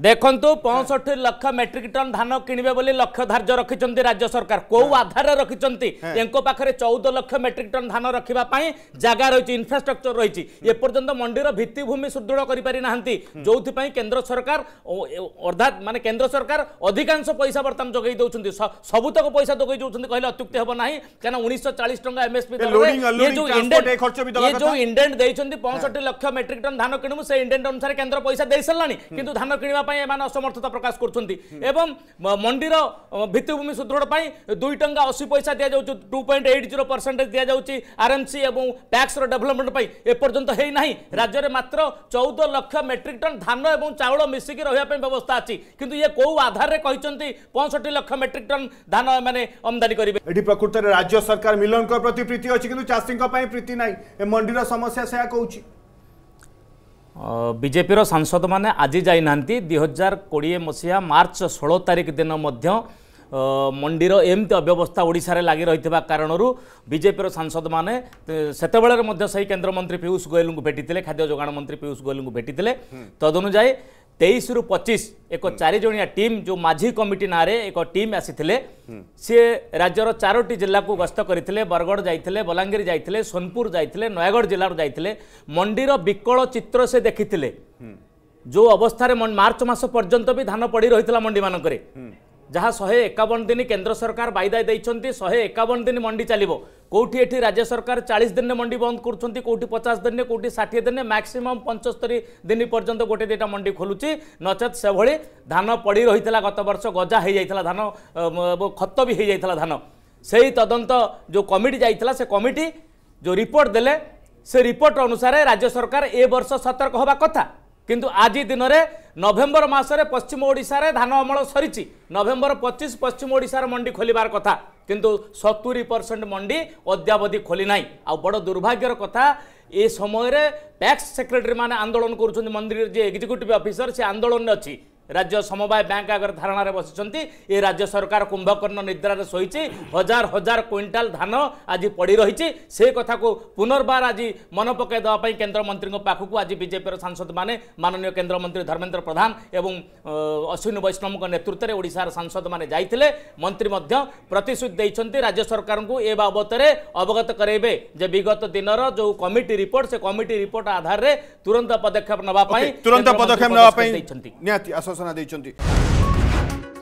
देखु पंसठ लक्ष metric ton धान किणवे लक्ष्य धार्य रखिंट राज्य सरकार कौ आधार रखिंट पाखे चौदह लक्ष मेट्रिक टन धान रखापी जगह रही इनफ्रास्ट्रक्चर रही मंडी भित्तिमि सुदृढ़ कर केन्द्र सरकार अर्थात मानते केन्द्र सरकार अधिकांश पैसा बर्तन जगे दौरान सबुतक पैसा जगे दौरान कहे अत्युक्त हम ना क्या उन्नीस चालीस टाइम एमएसपी पंसठ लक्ष मेट्रिक टन धान किणवु से इंडेन्ट अनुसार केन्द्र पैसा दे सारा कि धान कि ପାଇଁ ଏମାନେ ଅସମର୍ଥତା ପ୍ରକାଶ କରୁଛନ୍ତି ଏବଂ ମଣ୍ଡିର ଭିତ୍ତିଭୂମି ସୁଦୃଢ଼ ପାଇଁ ଦୁଇ ଟଙ୍କା ଅଶୀ ପଇସା ଦିଆଯାଉଛି two point eight zero percentage ଦିଆଯାଉଛି ଆର୍ଏମ୍ସି ଏବଂ ଟ୍ୟାକ୍ସର ଡେଭଲପମେଣ୍ଟ ପାଇଁ ଏପର୍ଯ୍ୟନ୍ତ ହେଇନାହିଁ ରାଜ୍ୟରେ ମାତ୍ର ଚଉଦ ଲକ୍ଷ ମେଟ୍ରିକ୍ ଟନ୍ ଧାନ ଏବଂ ଚାଉଳ ମିଶିକି ରହିବା ପାଇଁ ବ୍ୟବସ୍ଥା ଅଛି କିନ୍ତୁ ଇଏ କେଉଁ ଆଧାରରେ କହିଛନ୍ତି ପଞ୍ଚଷଠି ଲକ୍ଷ ମେଟ୍ରିକ୍ ଟନ୍ ଧାନ ଏମାନେ ଆମଦାନୀ କରିବେ ଏଠି ପ୍ରକୃତରେ ରାଜ୍ୟ ସରକାର ମିଲନଙ୍କ ପ୍ରତି ପ୍ରୀତି ଅଛି କିନ୍ତୁ ଚାଷୀଙ୍କ ପାଇଁ ପ୍ରୀତି ନାହିଁ ଏ ମଣ୍ଡିର ସମସ୍ୟା ସେୟା କହୁଛି ବିଜେପିର ସାଂସଦମାନେ ଆଜି ଯାଇନାହାନ୍ତି ଦୁଇ ହଜାର କୋଡ଼ିଏ ମସିହା ମାର୍ଚ୍ଚ ଷୋହଳ ତାରିଖ ଦିନ ମଧ୍ୟ ମଣ୍ଡିର ଏମିତି ଅବ୍ୟବସ୍ଥା ଓଡ଼ିଶାରେ ଲାଗି ରହିଥିବା କାରଣରୁ ବିଜେପିର ସାଂସଦମାନେ ସେତେବେଳେ ମଧ୍ୟ ସେହି କେନ୍ଦ୍ରମନ୍ତ୍ରୀ ପୀୟୁଷ ଗୋୟଲଙ୍କୁ ଭେଟିଥିଲେ ଖାଦ୍ୟ ଯୋଗାଣ ମନ୍ତ୍ରୀ ପୀୟୁଷ ଗୋୟଲଙ୍କୁ ଭେଟିଥିଲେ ତଦନୁଯାୟୀ তেইশ রু পঁচিশ এক চারিজিয়া টিম যে মাঝি কমিটি নাঁরে এক টিম আসিলে সি রাজ্যর চারোটি জেলাকে গস্ত করে বরগড় যাই বলাঙ্গীর যাই সোনপুর যাই নয়াগড় জেলার যাই মন্ডির বিকল চিত্র সে দেখি যে অবস্থায় মার্চ মাস পর্যন্ত বি ধান পড়ি রয়েছে মন্ডি মানকরে যা শহে একাবন দিন কেন্দ্র সরকার বাইদায় দিয়েছেন শহে একাবন দিন মন্ডি চালব কোটি এটি রাজ্য সরকার চাশ দিনে মন্ডি বন্ধ করছেন কোটি পচাশ দিনে কোটি ষাঠিয়ে দিনে ম্যাক্সিমম পঞ্চস্তরি দিন পর্যন্ত গোটে দুইটা মন্ডি খোলুছি নচে সেভাবে ধান পড়ি রয়েছে গত বর্ষ গজা হয়ে যাই ধান খত বি হয়ে যাই ধান সেই তদন্ত যে কমিটি যাই সে কমিটি যে রিপোর্ট দেলে সে রিপোর্ট অনুসারে রাজ্য সরকার এ বর্ষ সতর্ক হওয়া কথা কিন্তু আজি দিনরে নভেম্বর মাসরে পশ্চিম ওড়শার ধান অমল সরিছি নভেম্বর পঁচিশ পশ্চিম ওড়শার মন্ডি খোলার কথা কিন্তু সতুরি পরসেন্ট মন্ডি অদ্যাবধি খোলি না আড় দুর্ভাগ্যর কথা এ সময়ের ট্যাক্স সেক্রেটারি মানে আন্দোলন করছেন মন্দিরের যে এক্সিক্যুটিভ অফিসর সে আন্দোলনে অনেক রাজ্য সমবায় ব্যাঙ্ক আগে ধারণার বসিছেন এ রাজ্য সরকার কুম্ভকর্ণ নিদ্রার শোইছে হাজার হাজার কুইন্টাল ধান আজ পড়ি রয়েছে সে কথা পুনর্বার আজ মনে পকাই দেওয়া কেন্দ্রমন্ত্রী পাখক আজ বিজেপির সাংসদ মানে মাননীয় কেন্দ্রমন্ত্রী ধর্মেন্দ্র প্রধান এবং অশ্বিনী বৈষ্ণব নেতৃত্বে ওড়শার সাংসদ মানে যাই মন্ত্রী মধ্য প্রতিশ্রুতি দিয়েছেন রাজ্য সরকার এ বাবদরে অবগত করাইবে যে বিগত দিনর যে কমিটি রিপোর্ট সে কমিটি রিপোর্ট আধারে তুরন্ত পদক্ষেপ নেওয়া তুরন্ত পদক্ষেপ নেওয়া নিহতি আস ସୂଚନା ଦେଇଛନ୍ତି